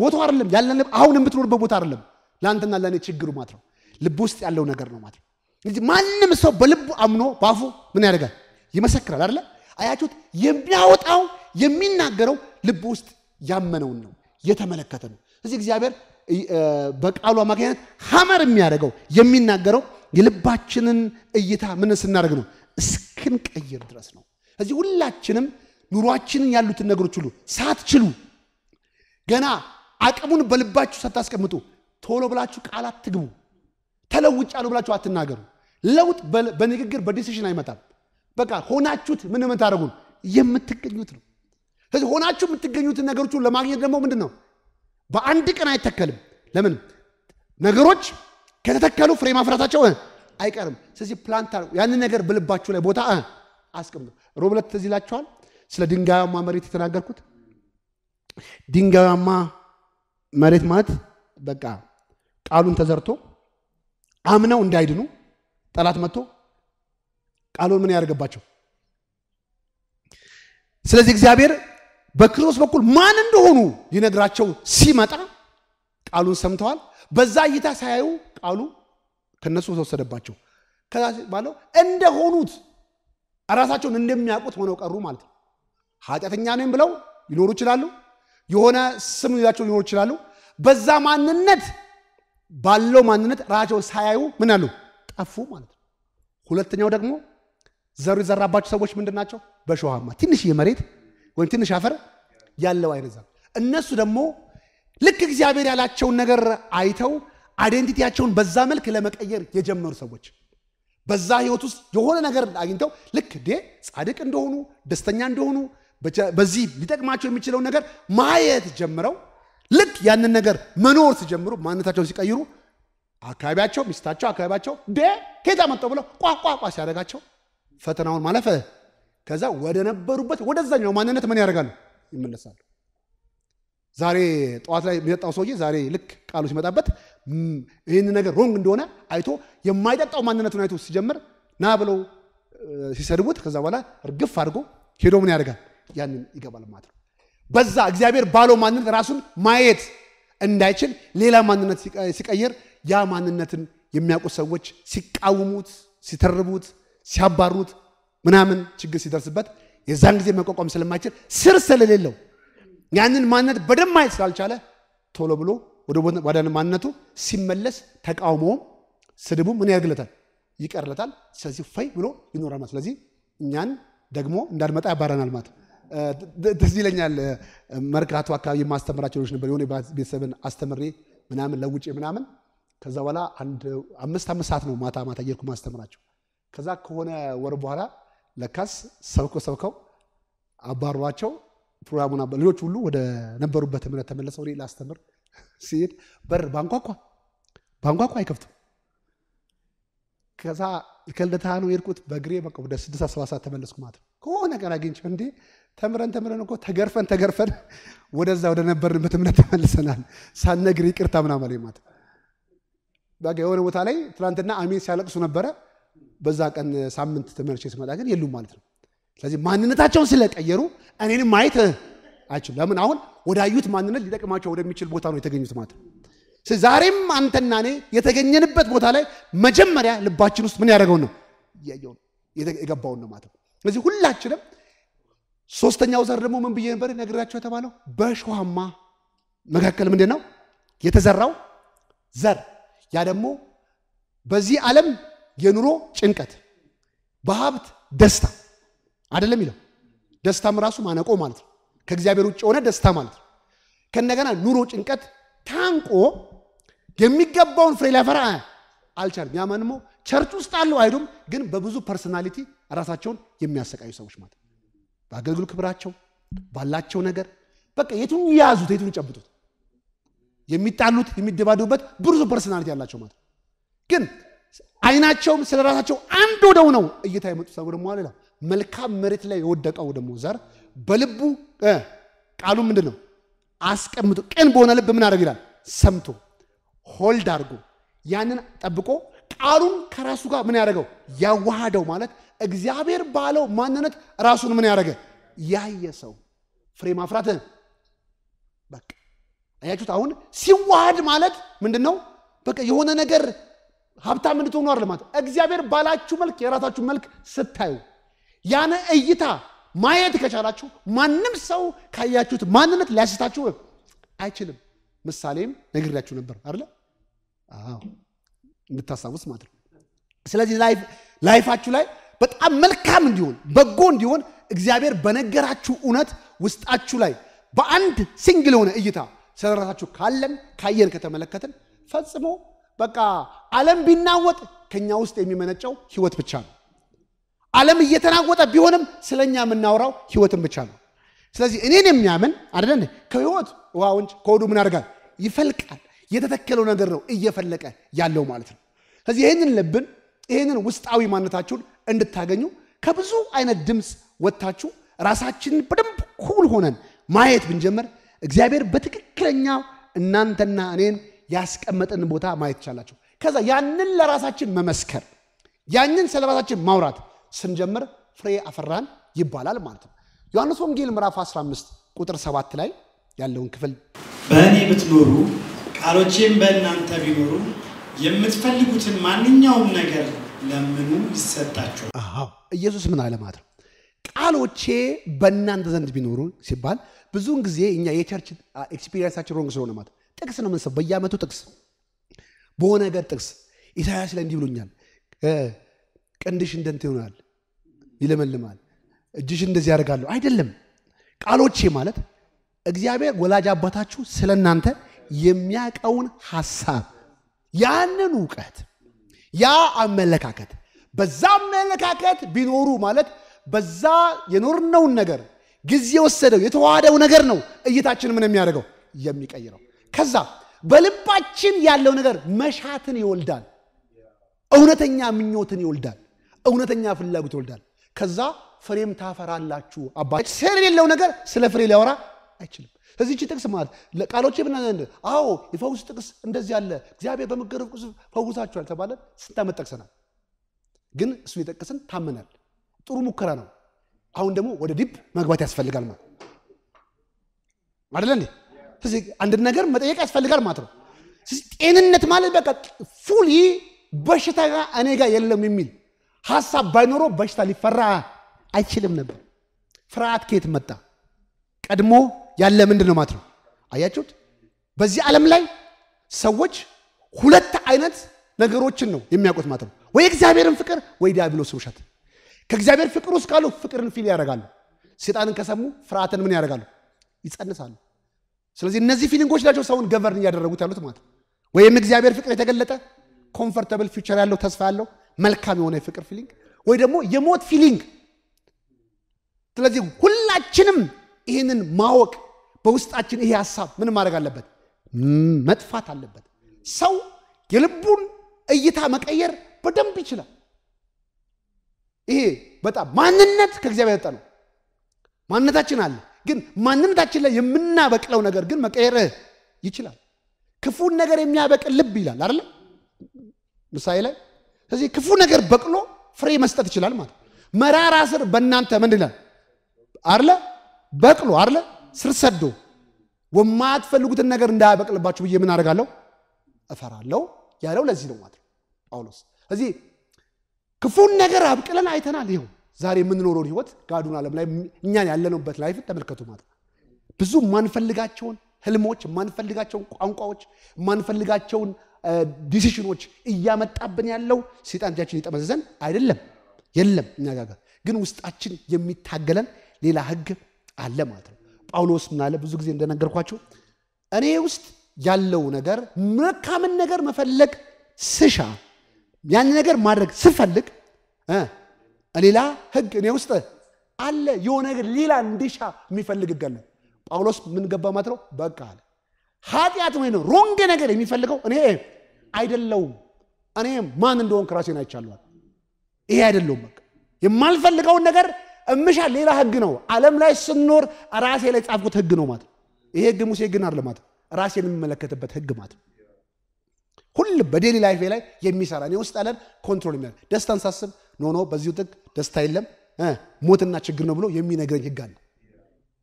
ቦታው አይደለም ያለን አሁን የምትኖርበት ቦታ አይደለም። ለአንተና ለእኔ ችግሩ ማለት ነው ልብ ውስጥ ያለው ነገር ነው ማለት ነው። እንግዲህ ማንም ሰው በልቡ አምኖ በአፉ ምን ያደርጋል? ይመሰክራል አይደለ? አያችሁት? የሚያወጣው የሚናገረው ልብ ውስጥ ያመነውን ነው የተመለከተ ነው። እዚህ እግዚአብሔር በቃሉ አማካኝነት ሀመር የሚያደርገው የሚናገረው የልባችንን እይታ ምን ስናደርግ ነው እስክንቀይር ድረስ ነው። እዚህ ሁላችንም ኑሯችንን ያሉትን ነገሮች ሁሉ ሳትችሉ ገና አቅሙን በልባችሁ ሳታስቀምጡ ቶሎ ብላችሁ ቃል አትግቡ። ተለውጫለሁ ብላችሁ አትናገሩ። ለውጥ በንግግር በዲሲሽን አይመጣም። በቃ ሆናችሁት ምን የምታደርጉን የምትገኙት ነው። ስለዚህ ሆናችሁ የምትገኙትን ነገሮች ለማግኘት ደግሞ ምንድን ነው በአንድ ቀን አይተከልም። ለምን ነገሮች ከተተከሉ ፍሬ ማፍራታቸው አይቀርም። ስለዚህ ፕላንታ ያንን ነገር በልባችሁ ላይ ቦታ አስቀምጡ። ሮብለት ዕለት ስለ ድንጋያማ መሬት የተናገርኩት ድንጋያማ መሬት ማለት በቃ ቃሉን ተዘርቶ አምነው እንዳይድኑ ጠላት መጥቶ ቃሉን ምን ያደርገባቸው። ስለዚህ እግዚአብሔር በክርስቶስ በኩል ማን እንደሆኑ ሊነግራቸው ሲመጣ ቃሉን ሰምተዋል። በዛ እይታ ሳያዩ ቃሉ ከነሱ ተወሰደባቸው። ከዛ ባለው እንደሆኑት ራሳቸውን እንደሚያውቁት ሆነው ቀሩ ማለት ነው። ኃጢአተኛ ነኝ ብለው ሊኖሩ ይችላሉ። የሆነ ስም ይዛቸው ሊኖሩ ይችላሉ። በዛ ማንነት ባለው ማንነት ራሳቸውን ሳያዩ ምን አሉ ጠፉ ማለት ነው። ሁለተኛው ደግሞ ዘሩ የዘራባቸው ሰዎች ምንድን ናቸው? በሸሃማ ትንሽ መሬት ወይም ትንሽ አፈር ያለው አይነት ዘር። እነሱ ደግሞ ልክ እግዚአብሔር ያላቸውን ነገር አይተው አይደንቲቲያቸውን በዛ መልክ ለመቀየር የጀመሩ ሰዎች በዛ ህይወት ውስጥ የሆነ ነገር አግኝተው ልክ ዴ ጻድቅ እንደሆኑ ደስተኛ እንደሆኑ በዚህ ሊጠቅማቸው የሚችለው ነገር ማየት ጀምረው ልክ ያንን ነገር መኖር ሲጀምሩ ማንነታቸውን ሲቀይሩ አካባቢያቸው፣ ሚስታቸው፣ አካባቢያቸው ዴ ከየት መጣው ብለው ቋቋቋ ሲያደርጋቸው ፈተናውን ማለፈ ከዛ ወደ ነበሩበት ወደዛኛው ማንነት ምን ያደርጋሉ? ይመለሳሉ። ዛሬ ጠዋት ላይ የሚጠጣው ሰውዬ ዛሬ ልክ ቃሉ ሲመጣበት ይህን ነገር ሮንግ እንደሆነ አይቶ የማይጠጣው ማንነቱን አይቶ ሲጀምር ና ብለው ሲሰድቡት ከዛ በኋላ እርግፍ አድርጎ ሄዶ ምን ያደርጋል? ያንን ይገባል ማለት ነው። በዛ እግዚአብሔር ባለው ማንነት ራሱን ማየት እንዳይችል ሌላ ማንነት ሲቀይር ያ ማንነትን የሚያውቁ ሰዎች ሲቃውሙት ሲተርቡት፣ ሲያባሩት ምናምን ችግር ሲደርስበት የዛን ጊዜ መቋቋም ስለማይችል ስር ስለሌለው ያንን ማንነት በደንብ ማየት ስላልቻለ ቶሎ ብሎ ወደ ማንነቱ ሲመለስ ተቃውሞውም ስድቡ ምን ያደርግለታል? ይቀርለታል። ስለዚህ ፈይ ብሎ ይኖራል። ስለዚህ እኛን ደግሞ እንዳንመጣ ያባረናል ማለት ነው። ትዝ ይለኛል መርካቶ አካባቢ የማስተምራቸው ልጆች ነበር። የሆነ ቤተሰብን አስተምሬ ምናምን ለውጭ ምናምን ከዛ በኋላ አንድ አምስት አምስት ሰዓት ነው ማታ ማታ እየሄድኩ ማስተምራቸው። ከዛ ከሆነ ወር በኋላ ለካስ ሰብከው ሰብከው አባሯቸው ፕሮግራሙን ልጆች ሁሉ ወደ ነበሩበት እምነት ተመለሰው። እኔ ላስተምር ሲሄድ በር ባንኳኳ ባንኳኳ አይከፍቱም። ከዛ ከልደታ ነው የሄድኩት በእግሬ በቃ ወደ ስድስት ሰባት ሰዓት ተመለስኩ ማለት ነው። ከሆነ ቀን አግኝቼው እንዴ ተምረን ተምረን እኮ ተገርፈን ተገርፈን ወደዛ ወደ ነበርንበት እምነት ተመልሰናል። ሳነግር ይቅርታ ምናምን ማለት በቃ የሆነ ቦታ ላይ ትናንትና አሜን ሲያለቅሱ ነበረ። በዛ ቀን ሳምንት ተመልሼ ስመጣ ግን የሉም ማለት ነው። ስለዚህ ማንነታቸውን ስለቀየሩ እኔንም ማየት አይችሉ። ለምን አሁን ወዳዩት ማንነት ሊጠቅማቸው ወደሚችል ቦታ ነው የተገኙት ማለት ነው። ዛሬም አንተና እኔ የተገኘንበት ቦታ ላይ መጀመሪያ ልባችን ውስጥ ምን ያደረገውን ነው የገባውን ነው ማለት ነው። ስለዚህ ሁላችንም ሶስተኛው ዘር ደግሞ ምን ብዬ ነበር ነግራቸው የተባለው በእሾሃማ መካከል ምንድን ነው የተዘራው ዘር። ያ ደግሞ በዚህ ዓለም የኑሮ ጭንቀት፣ በሀብት ደስታ አይደለም ይለው ደስታም ራሱ ማነቆ ማለት ነው። ከእግዚአብሔር ውጭ የሆነ ደስታ ማለት ነው። ከነገና ኑሮ ጭንቀት ታንቆ የሚገባውን ፍሬ ሊያፈራ አልቻልም። ያማንሞ ቸርች ውስጥ አለው አይዱም፣ ግን በብዙ ፐርሶናሊቲ ራሳቸውን የሚያሰቃዩ ሰዎች ማለት ነው። በአገልግሎት ክብራቸው ባላቸው ነገር በቃ የቱን ያዙት የቱን ጨብጡት። የሚጣሉት የሚደባደቡበት ብዙ ፐርሰናሊቲ ያላቸው ማለት ግን አይናቸውም ስለ ራሳቸው አንድ ወደው ነው እይታ የመጡ ሰው ደግሞ አለ መልካም መሬት ላይ የወደቀው ደግሞ ዘር በልቡ ቃሉ ምንድን ነው አስቀምጦ ቅን በሆነ ልብ ምን አደረግ ይላል ሰምቶ ሆልድ አድርጎ ያንን ጠብቆ ቃሉን ከራሱ ጋር ምን ያደረገው ያዋሃደው ማለት እግዚአብሔር ባለው ማንነት ራሱን ምን ያደረገ ያየ ሰው ፍሬ ማፍራት በቃ አያችሁት አሁን ሲዋሃድ ማለት ምንድን ነው በቃ የሆነ ነገር ሀብታም እንድትሆኑ አይደለም ማለት እግዚአብሔር ባላችሁ መልክ የራሳችሁ መልክ ስታዩ ያነ እይታ ማየት ከቻላችሁ ማንም ሰው ካያችሁት ማንነት ሊያስታችሁ አይችልም ምሳሌም ነግሬያችሁ ነበር አይደለ አዎ እንድታስታውስ ማለት ነው። ስለዚህ ላይፋችሁ ላይ በጣም መልካም እንዲሆን በጎ እንዲሆን እግዚአብሔር በነገራችሁ እውነት ውስጣችሁ ላይ በአንድ ሲንግል የሆነ እይታ ስለራሳችሁ ካለን ካየን ከተመለከትን ፈጽሞ በቃ ዓለም ቢናወጥ ከኛ ውስጥ የሚመነጨው ህይወት ብቻ ነው። ዓለም እየተናወጠ ቢሆንም ስለኛ የምናወራው ህይወትን ብቻ ነው። ስለዚህ እኔን የሚያምን አይደለ ከህይወት ውሃ ወንጭ ከወዱ ምን ያደርጋል? ይፈልቃል። የተተከለው ነገር ነው እየፈለቀ ያለው ማለት ነው። ስለዚህ ይህንን ልብን ይህንን ውስጣዊ ማንነታችሁን እንድታገኙ ከብዙ አይነት ድምፅ ወጥታችሁ ራሳችንን በደንብ ኩል ሆነን ማየት ብንጀምር እግዚአብሔር በትክክለኛ እናንተና እኔን ያስቀመጠን ቦታ ማየት ይቻላችሁ። ከዛ ያንን ለራሳችን መመስከር ያንን ስለ ራሳችን ማውራት ስንጀምር ፍሬ አፈራን ይባላል ማለት ነው። ዮሐንስ ወንጌል ምዕራፍ 15 ቁጥር 7 ላይ ያለውን ክፍል በእኔ ብትኖሩ ቃሎቼም በእናንተ ቢኖሩ የምትፈልጉትን ማንኛውም ነገር ለምኑ ይሰጣቸዋል። ኢየሱስ ምን አለ ማለት ነው? ቃሎቼ በእናንተ ዘንድ ቢኖሩ ሲባል ብዙውን ጊዜ እኛ የቸርች ኤክስፒሪየንሳችን ሮንግ ስለሆነ ማለት ጥቅስ ነው የምንሰብ በየአመቱ ጥቅስ በሆነ ነገር ጥቅስ ኢሳያስ ላይ እንዲህ ብሎኛል፣ ቅንድሽ እንደንት ይሆናል ይለመልማል፣ እጅሽ እንደዚህ ያደርጋለሁ። አይደለም ቃሎቼ ማለት እግዚአብሔር ወላጅ አባታችሁ ስለ እናንተ የሚያቀውን ሐሳብ ያንን እውቀት ያ አመለካከት በዛ አመለካከት ቢኖሩ ማለት በዛ የኖርነውን ነገር ጊዜ ወሰደው የተዋሃደው ነገር ነው እይታችን ምን የሚያደርገው የሚቀይረው። ከዛ በልባችን ያለው ነገር መሻትን ይወልዳል፣ እውነተኛ ምኞትን ይወልዳል፣ እውነተኛ ፍላጎት ይወልዳል። ከዛ ፍሬም ታፈራላችሁ። አባ ስር የሌለው ነገር ስለ ፍሬ ሊያወራ አይችልም። እዚች ጥቅስ ማለት ቃሎች ምን አዎ የፈውስ ጥቅስ እንደዚህ አለ እግዚአብሔር በመገረፍ ቁስፍ ፈውሳችኋል ተባለ። ስንት ዓመት ጠቅሰናል፣ ግን እሱ የጠቀስን ታመናል። ጥሩ ሙከራ ነው። አሁን ደግሞ ወደ ዲፕ መግባት ያስፈልጋል ማለት አይደለ እንዴ? ስለዚህ አንድን ነገር መጠየቅ ያስፈልጋል ማለት ነው። ጤንነት ማለት በቃ ፉሊ በሽታ ጋር እኔ ጋር የለም የሚል ሀሳብ ባይኖረው በሽታ ሊፈራ አይችልም ነበር። ፍርሃት ከየት መጣ? ቀድሞ ያለ ምንድን ነው ማለት ነው። አያችሁት? በዚህ ዓለም ላይ ሰዎች ሁለት አይነት ነገሮችን ነው የሚያውቁት ማለት ነው። ወይ እግዚአብሔርን ፍቅር ወይ ዲያብሎስ ውሸት። ከእግዚአብሔር ፍቅር ውስጥ ካሉ ፍቅርን ፊል ያደርጋሉ። ሴጣንን ከሰሙ ፍርሃትን ምን ያደርጋሉ? ይጸንሳሉ። ስለዚህ እነዚህ ፊሊንጎች ናቸው ሰውን ገቨርን እያደረጉት ያሉት ማለት ነው። ወይም እግዚአብሔር ፍቅር የተገለጠ ኮምፈርተብል ፊውቸር ያለው ተስፋ ያለው መልካም የሆነ የፍቅር ፊሊንግ ወይ ደግሞ የሞት ፊሊንግ። ስለዚህ ሁላችንም ይህንን ማወቅ በውስጣችን ይሄ ሀሳብ ምን ማድረግ አለበት? መጥፋት አለበት። ሰው የልቡን እይታ መቀየር በደንብ ይችላል። ይሄ በጣም ማንነት ከእግዚአብሔር የወጣ ነው። ማንነታችን አለ፣ ግን ማንነታችን ላይ የምናበቅለው ነገር ግን መቀየር ይችላል። ክፉን ነገር የሚያበቅል ልብ ይላል አይደለ? ምሳሌ ላይ ስለዚህ ክፉ ነገር በቅሎ ፍሬ መስጠት ይችላል ማለት መራራ ስር በእናንተ ምንድ ይላል አለ በቅሎ አርለ ስር ሰዶ ወማትፈልጉትን ነገር እንዳያበቅልባችሁ ብዬ ምን አደርጋለሁ እፈራለሁ ያለው ለዚህ ነው ማለት ጳውሎስ እዚህ ክፉን ነገር አብቅለን አይተናል ይኸው ዛሬ የምንኖረውን ህይወት ጋዱን ዓለም ላይ እኛን ያለንበት ላይፍ ተመልከቱ ማለት ነው ብዙ የማንፈልጋቸውን ህልሞች የማንፈልጋቸውን ቋንቋዎች የማንፈልጋቸውን ዲሲሽኖች እያመጣብን ያለው ሴጣን እጃችን ይጠመዘዘን አይደለም የለም እኛ ጋር ግን ውስጣችን የሚታገለን ሌላ ህግ አለ ማለት ነው ጳውሎስ ምናለ ብዙ ጊዜ እንደነገርኳችሁ እኔ ውስጥ ያለው ነገር መልካምን ነገር መፈለግ ስሻ ያን ነገር ማድረግ ስፈልግ ሌላ ህግ እኔ ውስጥ አለ የሆነ ነገር ሌላ እንዲሻ የሚፈልግ ገለ ጳውሎስ ምን ገባ ማለት ነው በቃ አለ ኃጢአት ወይ ሮንግ ነገር የሚፈልገው እኔ አይደለውም እኔ ማን እንደሆን ክራሴን አይቻለዋል ይሄ አይደለውም በቃ የማልፈልገውን ነገር እምሻ ሌላ ህግ ነው። ዓለም ላይ ስኖር ራሴ ላይ ጻፍኩት ህግ ነው ማለት ይሄ ህግ ሙሴ ግን አለ ማለት ራሴን የምመለከትበት ህግ ማለት ሁሉም በዴሊ ላይፌ ላይ የሚሰራ እኔ ውስጥ አለን ኮንትሮል የሚያደርግ ደስታን ሳስብ ኖ ኖ በዚሁ ጥግ ደስታ የለም ሞትና ችግር ነው ብሎ የሚነግረኝ ህግ አለ።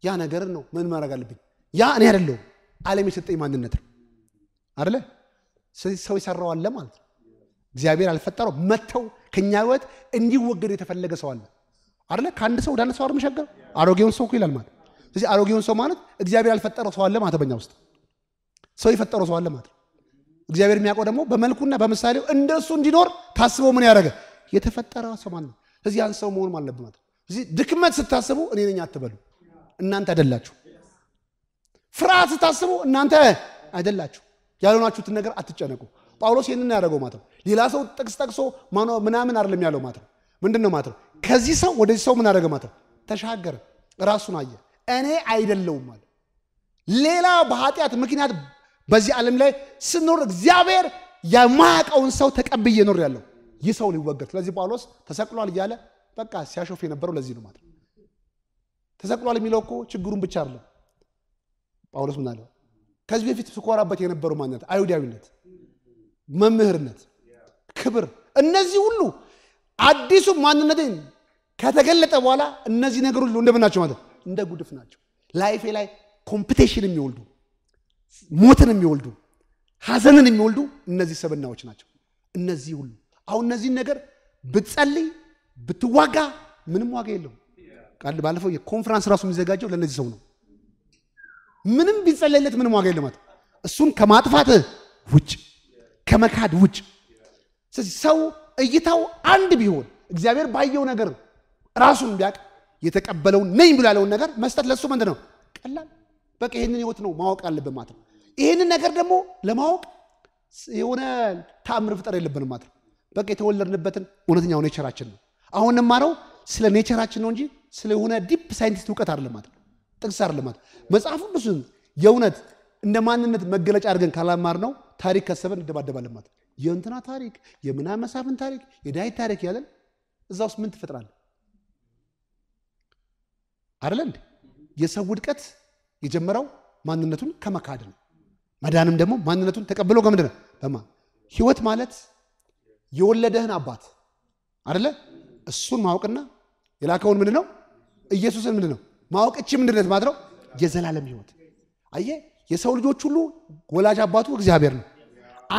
ያ ነገርን ነው ምን ማድረግ አለብኝ? ያ እኔ አይደለሁም ዓለም የሰጠኝ ማንነት ነው አደለ? ሰው ይሰራዋል ማለት ነው። እግዚአብሔር አልፈጠረው መጥተው ከኛ ህይወት እንዲወገዱ የተፈለገ ሰው አለ። አለ ከአንድ ሰው ወደ አንድ ሰው አይደል አሮጌውን ሰው ይላል ማለት። ስለዚህ አሮጌውን ሰው ማለት እግዚአብሔር ያልፈጠረው ሰው አለ ማለት በእኛ ውስጥ ሰው የፈጠረው ሰው አለ ማለት። እግዚአብሔር የሚያውቀው ደግሞ በመልኩና በምሳሌው እንደሱ እንዲኖር ታስቦ ምን ያደረገ የተፈጠረ ሰው ማለት ነው። ስለዚህ ያን ሰው መሆን አለብህ ማለት። ስለዚህ ድክመት ስታስቡ እኔ ነኝ አትበሉ፣ እናንተ አይደላችሁ። ፍርሃት ስታስቡ እናንተ አይደላችሁ። ያልሆናችሁትን ነገር አትጨነቁ። ጳውሎስ ይህንን ያደረገው ማለት ነው። ሌላ ሰው ጥቅስ ጠቅሶ ምናምን አይደለም ያለው ማለት ነው። ምንድን ነው ማለት ነው ከዚህ ሰው ወደዚህ ሰው ምን አደረገ ማለት ነው? ተሻገረ። ራሱን አየ። እኔ አይደለውም አለ። ሌላ በኃጢአት ምክንያት በዚህ ዓለም ላይ ስኖር እግዚአብሔር የማያውቀውን ሰው ተቀብዬ ኖር ያለው ይህ ሰው ሊወገድ። ስለዚህ ጳውሎስ ተሰቅሏል እያለ በቃ ሲያሾፍ የነበረው ለዚህ ነው ማለት ተሰቅሏል የሚለው እኮ ችግሩን ብቻ አይደለም። ጳውሎስ ምን አለ? ከዚህ በፊት ስኮራበት የነበረው ማንነት፣ አይሁዳዊነት፣ መምህርነት፣ ክብር፣ እነዚህ ሁሉ አዲሱ ማንነቴን ከተገለጠ በኋላ እነዚህ ነገር ሁሉ እንደምን ናቸው ማለት እንደ ጉድፍ ናቸው። ላይፌ ላይ ኮምፒቴሽን የሚወልዱ ሞትን የሚወልዱ ሀዘንን የሚወልዱ እነዚህ ሰብናዎች ናቸው። እነዚህ ሁሉ አሁን እነዚህን ነገር ብትጸልይ ብትዋጋ ምንም ዋጋ የለውም። ቃል ባለፈው የኮንፈራንስ ራሱ የሚዘጋጀው ለእነዚህ ሰው ነው። ምንም ቢጸለይለት ምንም ዋጋ የለማት እሱን ከማጥፋት ውጭ ከመካድ ውጭ። ስለዚህ ሰው እይታው አንድ ቢሆን እግዚአብሔር ባየው ነገር ራሱን ቢያቅ የተቀበለውን ነኝ ብሎ ያለውን ነገር መስጠት ለሱ ምንድን ነው ቀላል። በቃ ይህንን ህይወት ነው ማወቅ አለብን ማለት ነው። ይህንን ነገር ደግሞ ለማወቅ የሆነ ተአምር ፍጠር የለብንም ማለት ነው። በቃ የተወለድንበትን እውነተኛው ኔቸራችን ነው። አሁን እንማረው ስለ ኔቸራችን ነው እንጂ ስለሆነ ዲፕ ሳይንቲስት እውቀት አይደለም ማለት ነው። ጥቅስ አይደለም ማለት መጽሐፍ ቅዱስን የእውነት እንደ ማንነት መገለጫ አድርገን ካላማር ነው ታሪክ ከሰበን እንደባደባለን ማለት የእንትና ታሪክ የምናመሳፍን ታሪክ የዳዊት ታሪክ ያለን እዛ ውስጥ ምን ትፈጥራለህ? አይደለ እንዴ? የሰው ውድቀት የጀመረው ማንነቱን ከመካድ ነው። መዳንም ደግሞ ማንነቱን ተቀብሎ ከምንድን በማ ህይወት ማለት የወለደህን አባት አይደለ እሱን ማወቅና የላከውን ምንድ ነው ኢየሱስን ምንድ ነው ማወቅ እቺ ምንድነት ማለት ነው የዘላለም ህይወት አየ የሰው ልጆች ሁሉ ወላጅ አባቱ እግዚአብሔር ነው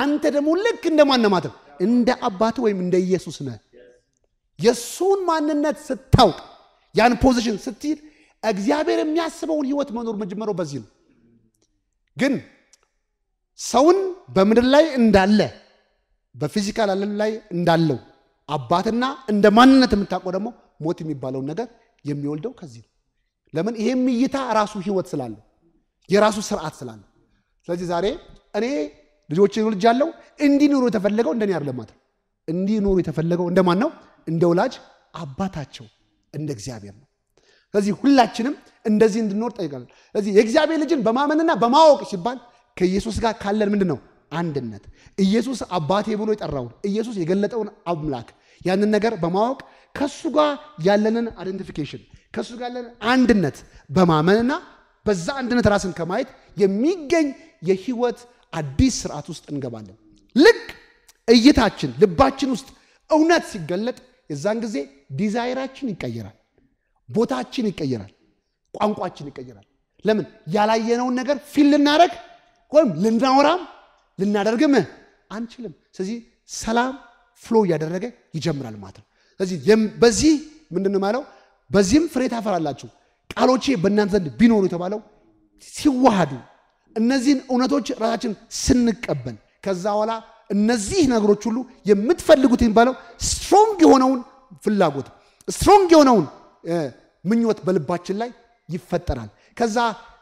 አንተ ደግሞ ልክ እንደ ማነማት ነው እንደ አባት ወይም እንደ ኢየሱስ ነህ የእሱን ማንነት ስታውቅ ያን ፖዚሽን ስትይድ እግዚአብሔር የሚያስበውን ህይወት መኖር መጀመሪያው በዚህ ነው። ግን ሰውን በምድር ላይ እንዳለ በፊዚካል ዓለም ላይ እንዳለው አባትና እንደ ማንነት የምታውቀው ደግሞ ሞት የሚባለውን ነገር የሚወልደው ከዚህ ነው። ለምን? ይሄም እይታ ራሱ ህይወት ስላለው የራሱ ስርዓት ስላለው። ስለዚህ ዛሬ እኔ ልጆችን ወልጃለሁ እንዲኖሩ የተፈለገው እንደኔ አይደለም ማለት ነው። እንዲኖሩ የተፈለገው እንደማን ነው? እንደ ወላጅ አባታቸው እንደ እግዚአብሔር ነው። ስለዚህ ሁላችንም እንደዚህ እንድንኖር ጠይቃል። ስለዚህ የእግዚአብሔር ልጅን በማመንና በማወቅ ሲባል ከኢየሱስ ጋር ካለን ምንድን ነው አንድነት ኢየሱስ አባቴ ብሎ የጠራውን ኢየሱስ የገለጠውን አምላክ ያንን ነገር በማወቅ ከእሱ ጋር ያለንን አይደንቲፊኬሽን ከእሱ ጋር ያለን አንድነት በማመንና በዛ አንድነት ራስን ከማየት የሚገኝ የህይወት አዲስ ስርዓት ውስጥ እንገባለን። ልክ እይታችን ልባችን ውስጥ እውነት ሲገለጥ የዛን ጊዜ ዲዛይራችን ይቀየራል። ቦታችን ይቀየራል፣ ቋንቋችን ይቀየራል። ለምን ያላየነውን ነገር ፊል ልናደርግ ወይም ልናወራም ልናደርግም አንችልም። ስለዚህ ሰላም ፍሎ እያደረገ ይጀምራል ማለት ነው። ስለዚህ በዚህ ምንድን ማለው በዚህም ፍሬ ታፈራላችሁ ቃሎቼ በእናንተ ዘንድ ቢኖሩ የተባለው ሲዋሃዱ እነዚህን እውነቶች ራሳችን ስንቀበል ከዛ በኋላ እነዚህ ነገሮች ሁሉ የምትፈልጉት የሚባለው ስትሮንግ የሆነውን ፍላጎት ስትሮንግ የሆነውን ምኞት በልባችን ላይ ይፈጠራል። ከዛ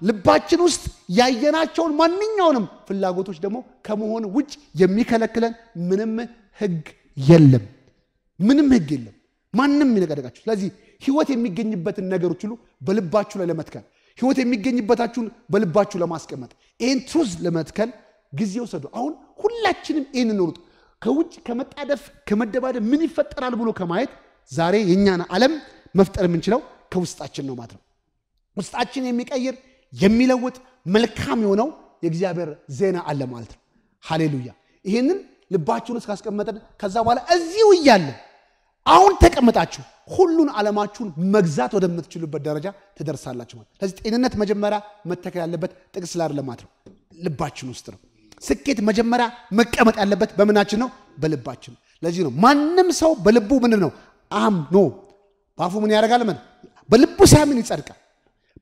ልባችን ውስጥ ያየናቸውን ማንኛውንም ፍላጎቶች ደግሞ ከመሆን ውጭ የሚከለክለን ምንም ህግ የለም። ምንም ህግ የለም። ማንም የሚነቀደቃችሁ። ስለዚህ ህይወት የሚገኝበትን ነገሮች ሁሉ በልባችሁ ላይ ለመትከል ህይወት የሚገኝበታችሁን በልባችሁ ለማስቀመጥ ይህን ትሩዝ ለመትከል ጊዜ ውሰዱ። አሁን ሁላችንም ይህን ኖሩት። ከውጭ ከመጣደፍ ከመደባደብ ምን ይፈጠራል ብሎ ከማየት ዛሬ የእኛን ዓለም መፍጠር የምንችለው ከውስጣችን ነው ማለት ነው። ውስጣችን የሚቀይር የሚለውጥ መልካም የሆነው የእግዚአብሔር ዜና አለ ማለት ነው። ሃሌሉያ! ይህንን ልባችሁን እስካስቀመጠን ከዛ በኋላ እዚሁ እያለ አሁን ተቀምጣችሁ ሁሉን ዓለማችሁን መግዛት ወደምትችሉበት ደረጃ ትደርሳላችሁ ማለት። ስለዚህ ጤንነት መጀመሪያ መተከል ያለበት ጥቅስ ስላለ ማለት ነው ልባችን ውስጥ ነው። ስኬት መጀመሪያ መቀመጥ ያለበት በምናችን ነው? በልባችን። ለዚህ ነው ማንም ሰው በልቡ ምንድን ነው አምኖ በአፉ ምን ያደርጋል? ምን በልቡ ሲያምን ይጸድቃል።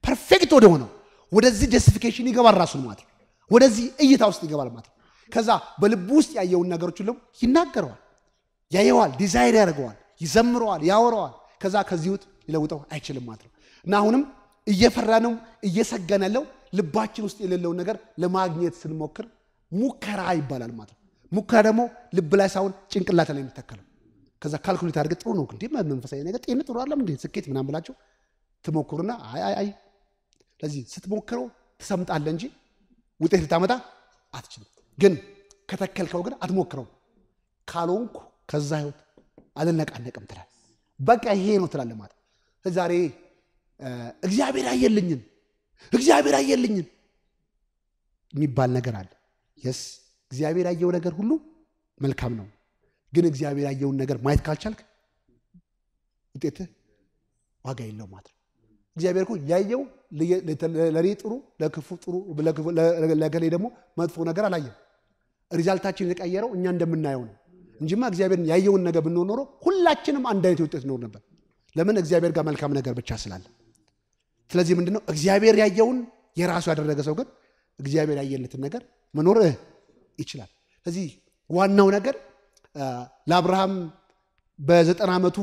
ፐርፌክት ወደ ሆነው ወደዚህ ጀስቲፊኬሽን ይገባል ራሱን ማለት ነው። ወደዚህ እይታ ውስጥ ይገባል ማለት ነው። ከዛ በልቡ ውስጥ ያየውን ነገሮች ሁሉ ይናገረዋል፣ ያየዋል፣ ዲዛይር ያደርገዋል፣ ይዘምረዋል፣ ያወረዋል። ከዛ ከዚህ ውጥ ሊለውጠው አይችልም ማለት ነው እና አሁንም እየፈራ እየሰገነለው ልባችን ውስጥ የሌለውን ነገር ለማግኘት ስንሞክር ሙከራ ይባላል ማለት ነው። ሙከራ ደግሞ ልብ ላይ ሳይሆን ጭንቅላት ላይ የሚተከለው ከዛ ካልኩሌት አድርገህ ጥሩ ነው እንዴ መንፈሳዊ ነገር ጤነ ጥሩ አይደለም እንዴ ስኬት ምናም ብላቸው ትሞክሩና አይ አይ አይ ስትሞክረው ትሰምጣለህ እንጂ ውጤት ልታመጣ አትችልም። ግን ከተከልከው ግን አትሞክረው ካልሆንኩ ከዛ ህይወት አልነቃነቅም ትላል። በቃ ይሄ ነው ትላለህ ማለት ዛሬ እግዚአብሔር አየልኝን እግዚአብሔር አየልኝን የሚባል ነገር አለ። የስ እግዚአብሔር ያየው ነገር ሁሉ መልካም ነው። ግን እግዚአብሔር ያየውን ነገር ማየት ካልቻልክ ውጤት ዋጋ የለው ማለት ነው። እግዚአብሔር እኮ ያየው ለእኔ ጥሩ ለክፉ ጥሩ ለገሌ ደግሞ መጥፎ ነገር አላየም። ሪዛልታችን የተቀየረው እኛ እንደምናየው ነው እንጂማ እግዚአብሔር ያየውን ነገር ብንሆን ኖሮ ሁላችንም አንድ አይነት ውጤት ኖር ነበር። ለምን? እግዚአብሔር ጋር መልካም ነገር ብቻ ስላለ። ስለዚህ ምንድነው እግዚአብሔር ያየውን የራሱ ያደረገ ሰው ግን እግዚአብሔር ያየለትን ነገር መኖር ይችላል። ስለዚህ ዋናው ነገር ለአብርሃም በዘጠና ዓመቱ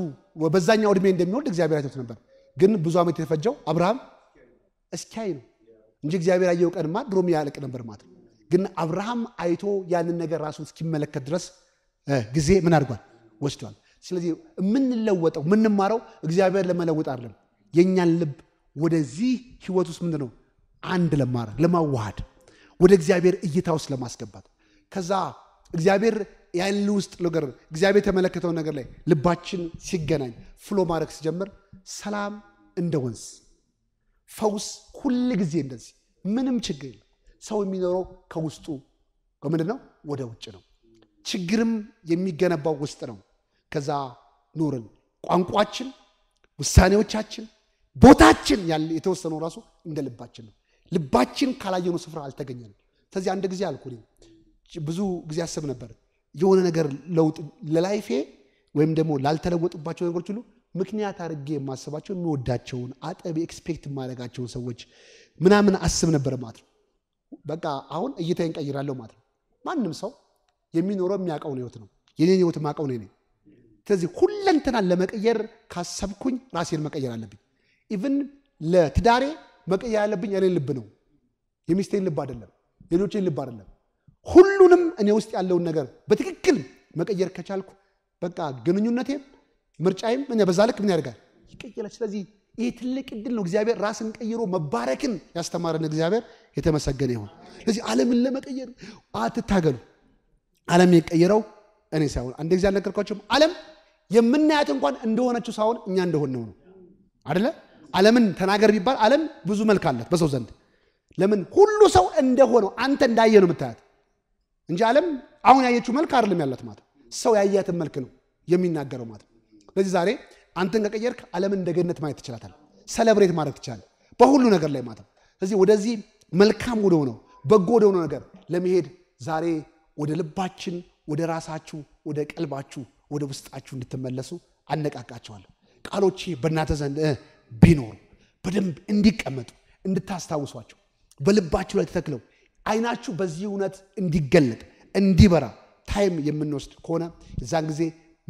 በዛኛው ዕድሜ እንደሚወልድ እግዚአብሔር አይቶት ነበር። ግን ብዙ ዓመት የተፈጀው አብርሃም እስኪያይ ነው እንጂ እግዚአብሔር ያየው ቀንማ ድሮም ያለቅ ነበር ማለት ነው። ግን አብርሃም አይቶ ያንን ነገር ራሱ እስኪመለከት ድረስ ጊዜ ምን አድርጓል ወስዷል። ስለዚህ የምንለወጠው የምንማረው እግዚአብሔር ለመለወጥ አይደለም። የእኛን ልብ ወደዚህ ህይወት ውስጥ ምንድነው አንድ ለማድረግ ለማዋሃድ ወደ እግዚአብሔር እይታ ውስጥ ለማስገባት ከዛ እግዚአብሔር ያለ ውስጥ ነገር እግዚአብሔር የተመለከተው ነገር ላይ ልባችን ሲገናኝ ፍሎ ማድረግ ሲጀምር ሰላም እንደ ወንዝ፣ ፈውስ ሁል ጊዜ እንደዚህ ምንም ችግር የለም። ሰው የሚኖረው ከውስጡ ከምንድን ነው? ወደ ውጭ ነው። ችግርም የሚገነባው ውስጥ ነው። ከዛ ኖርን ቋንቋችን፣ ውሳኔዎቻችን፣ ቦታችን ያለ የተወሰነው ራሱ እንደ ልባችን ነው። ልባችን ካላየነው ስፍራ አልተገኘንም። ስለዚህ አንድ ጊዜ አልኩ ብዙ ጊዜ አስብ ነበር የሆነ ነገር ለውጥ ለላይፌ ወይም ደግሞ ላልተለወጡባቸው ነገሮች ሁሉ ምክንያት አድርጌ የማስባቸው የሚወዳቸውን አጠብ ኤክስፔክት የማደርጋቸውን ሰዎች ምናምን አስብ ነበር ማለት ነው። በቃ አሁን እይታዬን ቀይራለሁ ማለት ነው። ማንም ሰው የሚኖረው የሚያውቀውን ህይወት ነው። የኔን ህይወት የማውቀው ነው ነኝ። ስለዚህ ሁለንትናን ለመቀየር ካሰብኩኝ ራሴን መቀየር አለብኝ። ኢቭን ለትዳሬ መቀየር ያለብኝ የኔን ልብ ነው፣ የሚስቴን ልብ አይደለም፣ ሌሎችን ልብ አይደለም። ሁሉንም እኔ ውስጥ ያለውን ነገር በትክክል መቀየር ከቻልኩ በቃ ግንኙነቴም ምርጫይም እ በዛ ልክ ምን ያደርጋል ይቀየራል። ስለዚህ ይህ ትልቅ እድል ነው። እግዚአብሔር ራስን ቀይሮ መባረክን ያስተማረን እግዚአብሔር የተመሰገነ ይሆን ስለዚህ አለምን ለመቀየር አትታገሉ። አለም የቀየረው እኔ ሳይሆን አንድ ጊዜ አልነገርኳቸውም። አለም የምናያት እንኳን እንደሆነችው ሳይሆን እኛ እንደሆን ነው አደለ? አለምን ተናገር ቢባል አለም ብዙ መልክ አላት በሰው ዘንድ። ለምን ሁሉ ሰው እንደሆነው አንተ እንዳየ ነው የምታያት እንጂ ዓለም አሁን ያየችው መልክ አይደለም ያላት ማለት ሰው ያያትን መልክ ነው የሚናገረው ማለት ስለዚህ ዛሬ አንተን ከቀየርክ ዓለምን እንደ ገነት ማየት ትችላታል። ሰለብሬት ማድረግ ትችላል በሁሉ ነገር ላይ ማለት ስለዚህ ወደዚህ መልካም ወደ ሆነው በጎ ወደ ሆነው ነገር ለመሄድ ዛሬ ወደ ልባችን፣ ወደ ራሳችሁ፣ ወደ ቀልባችሁ፣ ወደ ውስጣችሁ እንድትመለሱ አነቃቃቸዋለሁ። ቃሎቼ በእናተ ዘንድ ቢኖሩ በደንብ እንዲቀመጡ እንድታስታውሷቸው በልባችሁ ላይ ተተክለው አይናችሁ በዚህ እውነት እንዲገለጥ እንዲበራ ታይም የምንወስድ ከሆነ የዛን ጊዜ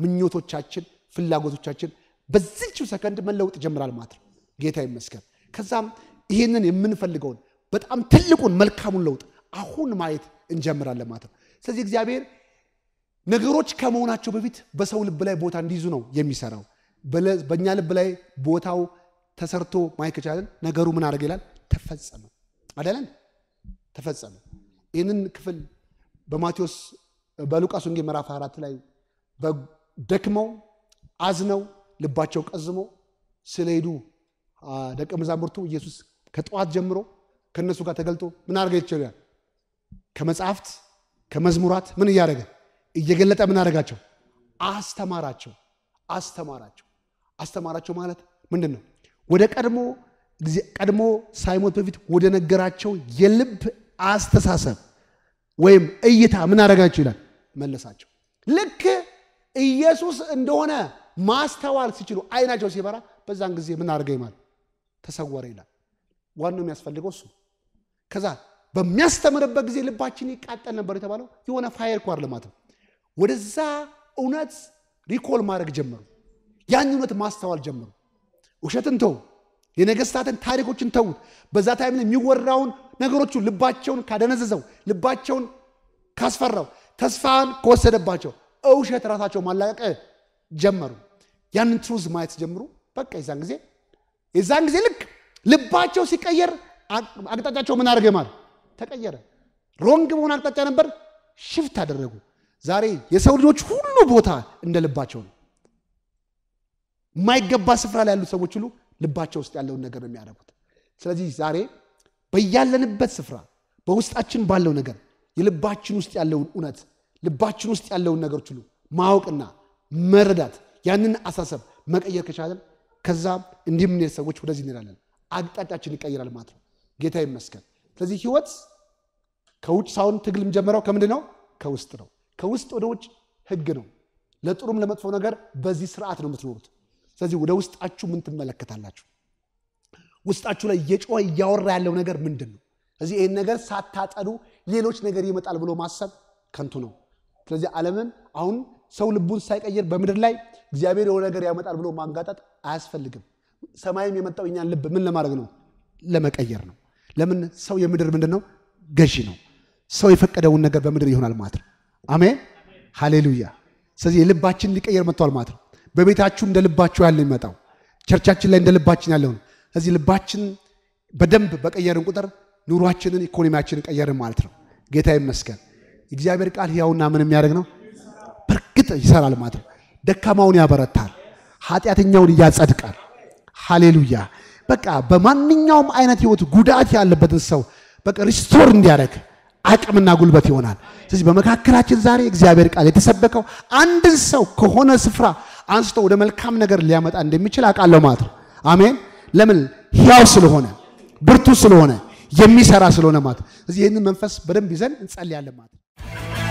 ምኞቶቻችን፣ ፍላጎቶቻችን በዚችው ሰከንድ መለወጥ ይጀምራል ማለት ነው። ጌታ ይመስገን። ከዛም ይህንን የምንፈልገውን በጣም ትልቁን መልካሙን ለውጥ አሁን ማየት እንጀምራለን ማለት ነው። ስለዚህ እግዚአብሔር ነገሮች ከመሆናቸው በፊት በሰው ልብ ላይ ቦታ እንዲይዙ ነው የሚሰራው። በእኛ ልብ ላይ ቦታው ተሰርቶ ማየት ከቻለን ነገሩ ምን አደረገ ይላል? ተፈጸመ አደለን? ተፈጸመ። ይህንን ክፍል በማቴዎስ በሉቃስ ወንጌል ምዕራፍ አራት ላይ ደክመው አዝነው ልባቸው ቀዝሞ ስለሄዱ ደቀ መዛሙርቱ ኢየሱስ ከጠዋት ጀምሮ ከእነሱ ጋር ተገልጦ ምን አድርገ ይችላል? ከመጽሐፍት ከመዝሙራት ምን እያደረገ እየገለጠ ምን አደረጋቸው? አስተማራቸው አስተማራቸው አስተማራቸው ማለት ምንድን ነው? ወደ ቀድሞ ቀድሞ ሳይሞት በፊት ወደ ነገራቸው የልብ አስተሳሰብ ወይም እይታ ምን አደረጋችሁ ይላል መለሳቸው። ልክ ኢየሱስ እንደሆነ ማስተዋል ሲችሉ አይናቸው ሲበራ፣ በዛን ጊዜ ምን አድርገ ይማል ተሰወረ ይላል። ዋናው የሚያስፈልገው እሱ። ከዛ በሚያስተምርበት ጊዜ ልባችን ይቃጠል ነበር የተባለው የሆነ ፋየር ኳር ልማት ነው። ወደዛ እውነት ሪኮል ማድረግ ጀመሩ። ያን እውነት ማስተዋል ጀመሩ። ውሸትን ተው የነገስታትን ታሪኮችን ተዉት። በዛ ታይም የሚወራውን ነገሮቹ ልባቸውን ካደነዘዘው፣ ልባቸውን ካስፈራው፣ ተስፋን ከወሰደባቸው እውሸት ራሳቸው ማላቀቅ ጀመሩ። ያንን ትሩዝ ማየት ጀምሩ። በቃ የዛን ጊዜ የዛን ጊዜ ልክ ልባቸው ሲቀየር አቅጣጫቸው ምን አድርገ ማለት ተቀየረ። ሮንግ በሆነ አቅጣጫ ነበር ሽፍት አደረጉ። ዛሬ የሰው ልጆች ሁሉ ቦታ እንደ ልባቸው ነው። የማይገባ ስፍራ ላይ ያሉት ሰዎች ሁሉ ልባቸው ውስጥ ያለውን ነገር ነው የሚያደርጉት። ስለዚህ ዛሬ በያለንበት ስፍራ በውስጣችን ባለው ነገር የልባችን ውስጥ ያለውን እውነት ልባችን ውስጥ ያለውን ነገር ችሉ ማወቅና መረዳት ያንን አሳሰብ መቀየር ከቻለን ከዛ እንዲህ ሰዎች ወደዚህ እንሄዳለን። አቅጣጫችን ይቀይራል ማለት ነው። ጌታ ይመስገን። ስለዚህ ህይወት ከውጭ ሳይሆን ትግል የምጀምረው ከምንድ ነው? ከውስጥ ነው። ከውስጥ ወደ ውጭ ህግ ነው። ለጥሩም ለመጥፎ ነገር በዚህ ስርዓት ነው የምትኖሩት። ስለዚህ ወደ ውስጣችሁ ምን ትመለከታላችሁ? ውስጣችሁ ላይ እየጮኸ እያወራ ያለው ነገር ምንድን ነው? ስለዚህ ይህን ነገር ሳታጠዱ ሌሎች ነገር ይመጣል ብሎ ማሰብ ከንቱ ነው። ስለዚህ ዓለምን አሁን ሰው ልቡን ሳይቀይር በምድር ላይ እግዚአብሔር የሆነ ነገር ያመጣል ብሎ ማንጋጠጥ አያስፈልግም። ሰማይም የመጣው እኛን ልብ ምን ለማድረግ ነው? ለመቀየር ነው። ለምን ሰው የምድር ምንድን ነው? ገዢ ነው። ሰው የፈቀደውን ነገር በምድር ይሆናል ማለት ነው። አሜን፣ ሃሌሉያ። ስለዚህ የልባችን ሊቀየር መጥቷል ማለት ነው። በቤታችሁ እንደ ልባችሁ ያለ ይመጣው። ቸርቻችን ላይ እንደ ልባችን ያለው ነው። ስለዚህ ልባችን በደንብ በቀየርን ቁጥር ኑሯችንን፣ ኢኮኖሚያችንን ቀየርን ማለት ነው። ጌታ ይመስገን። እግዚአብሔር ቃል ሕያውና ምን የሚያደርግ ነው? በእርግጥ ይሰራል ማለት ነው። ደካማውን ያበረታል፣ ኃጢአተኛውን እያጸድቃል። ሃሌሉያ። በቃ በማንኛውም አይነት ህይወት ጉዳት ያለበትን ሰው በቃ ሪስቶር እንዲያደርግ አቅምና ጉልበት ይሆናል። ስለዚህ በመካከላችን ዛሬ እግዚአብሔር ቃል የተሰበከው አንድን ሰው ከሆነ ስፍራ አንስቶ ወደ መልካም ነገር ሊያመጣ እንደሚችል አውቃለሁ ማለት ነው። አሜን። ለምን? ሕያው ስለሆነ ብርቱ ስለሆነ የሚሰራ ስለሆነ ማለት። ስለዚህ ይህንን መንፈስ በደንብ ይዘን እንጸልያለን ማለት ነው።